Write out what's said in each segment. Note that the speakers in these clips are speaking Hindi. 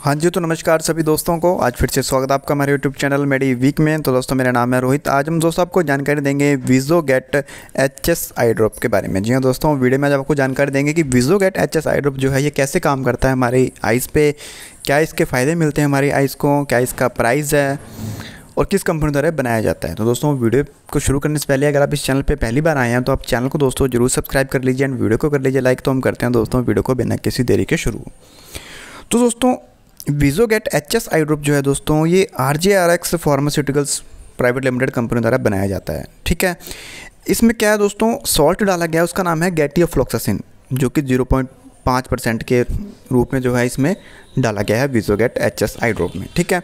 हाँ जी तो नमस्कार सभी दोस्तों को आज फिर से स्वागत आपका हमारे यूट्यूब चैनल मेडी वीक में तो दोस्तों मेरा नाम है रोहित आज हम दोस्तों आपको जानकारी देंगे Vizogate H S I drop के बारे में जी हाँ दोस्तों वीडियो में आज आपको जानकारी देंगे कि Vizogate H S I drop जो है ये कैसे काम करता है हमारी आइस पे क्या इसके फ़ायदे मिलते हैं हमारी आइज़ को क्या इसका प्राइज़ है और किस कंपनी द्वारा बनाया जाता है तो दोस्तों वीडियो को शुरू करने से पहले अगर आप इस चैनल पे पहली बार आए हैं तो आप चैनल को दोस्तों जरूर सब्सक्राइब कर लीजिए एंड वीडियो को कर लीजिए लाइक तो हम करते हैं दोस्तों वीडियो को बिना किसी देरी के शुरू तो दोस्तों Vizogate H S I drop जो है दोस्तों ये R J R X pharmaceuticals private limited company द्वारा बनाया जाता है ठीक है इसमें क्या है दोस्तों सॉल्ट डाला गया है उसका नाम है गैटी ऑफ फ्लोक्सासिन जो कि जीरो पॉइंट पाँच परसेंट के रूप में जो है इसमें डाला गया है Vizogate H S I drop में ठीक है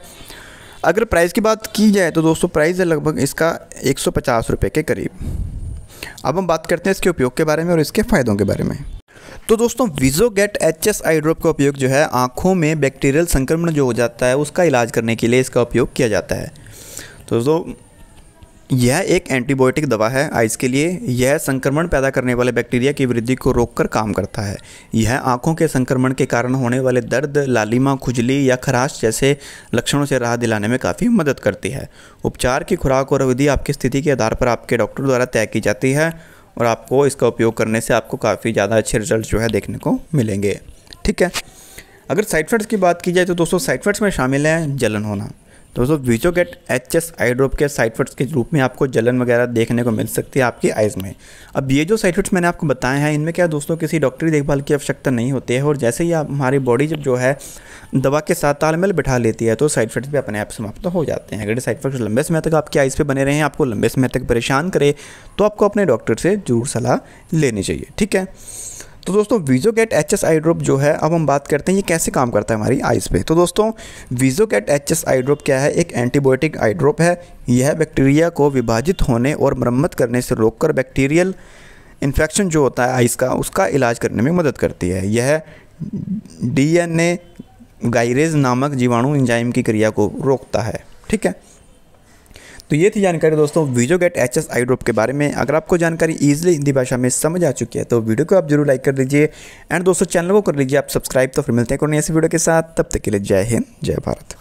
अगर प्राइस की बात की जाए तो दोस्तों प्राइस है लगभग इसका एक सौ पचास रुपये के करीब अब हम बात करते हैं इसके उपयोग के बारे में और इसके फ़ायदों के बारे में तो दोस्तों Vizogate H S I drop का उपयोग जो है आँखों में बैक्टीरियल संक्रमण जो हो जाता है उसका इलाज करने के लिए इसका उपयोग किया जाता है तो दोस्तों यह एक एंटीबायोटिक दवा है आइस के लिए यह संक्रमण पैदा करने वाले बैक्टीरिया की वृद्धि को रोककर काम करता है यह आँखों के संक्रमण के कारण होने वाले दर्द लालिमा खुजली या खराश जैसे लक्षणों से राहत दिलाने में काफ़ी मदद करती है उपचार की खुराक और अवधि आपकी स्थिति के आधार पर आपके डॉक्टर द्वारा तय की जाती है और आपको इसका उपयोग करने से आपको काफ़ी ज़्यादा अच्छे रिजल्ट जो है देखने को मिलेंगे ठीक है अगर साइड इफेक्ट्स की बात की जाए तो दोस्तों साइड इफेक्ट्स में शामिल हैं जलन होना तो दोस्तों Vizogate H S I drop के साइड इफेक्ट्स के रूप में आपको जलन वगैरह देखने को मिल सकती है आपकी आइज़ में अब ये जो साइड इफेक्ट्स मैंने आपको बताए हैं इनमें क्या दोस्तों किसी डॉक्टरी देखभाल की आवश्यकता नहीं होती है और जैसे ही आप हमारी बॉडी जब जो है दवा के साथ तालमेल बिठा लेती है तो साइड इफेक्ट्स भी अपने आप समाप्त हो जाते हैं अगर साइड इफेक्ट्स लंबे समय तक आपकी आइज़ पर बने रहें आपको लंबे समय तक परेशान करें तो आपको अपने डॉक्टर से ज़रूर सलाह लेनी चाहिए ठीक है तो दोस्तों Vizogate H S I drop जो है अब हम बात करते हैं ये कैसे काम करता है हमारी आइज़ पे तो दोस्तों Vizogate H S I drop क्या है एक एंटीबायोटिक आई ड्रॉप है यह बैक्टीरिया को विभाजित होने और मरम्मत करने से रोककर बैक्टीरियल इन्फेक्शन जो होता है आइज़ का उसका इलाज करने में मदद करती है यह डी एन ए गाइरेज नामक जीवाणु इंजाइम की क्रिया को रोकता है ठीक है तो ये थी जानकारी दोस्तों Vizogate H S I drop के बारे में अगर आपको जानकारी ईजिली हिंदी भाषा में समझ आ चुकी है तो वीडियो को आप जरूर लाइक कर दीजिए एंड दोस्तों चैनल को कर लीजिए आप सब्सक्राइब तो फिर मिलते हैं कोई ऐसी वीडियो के साथ तब तक के लिए जय हिंद जय भारत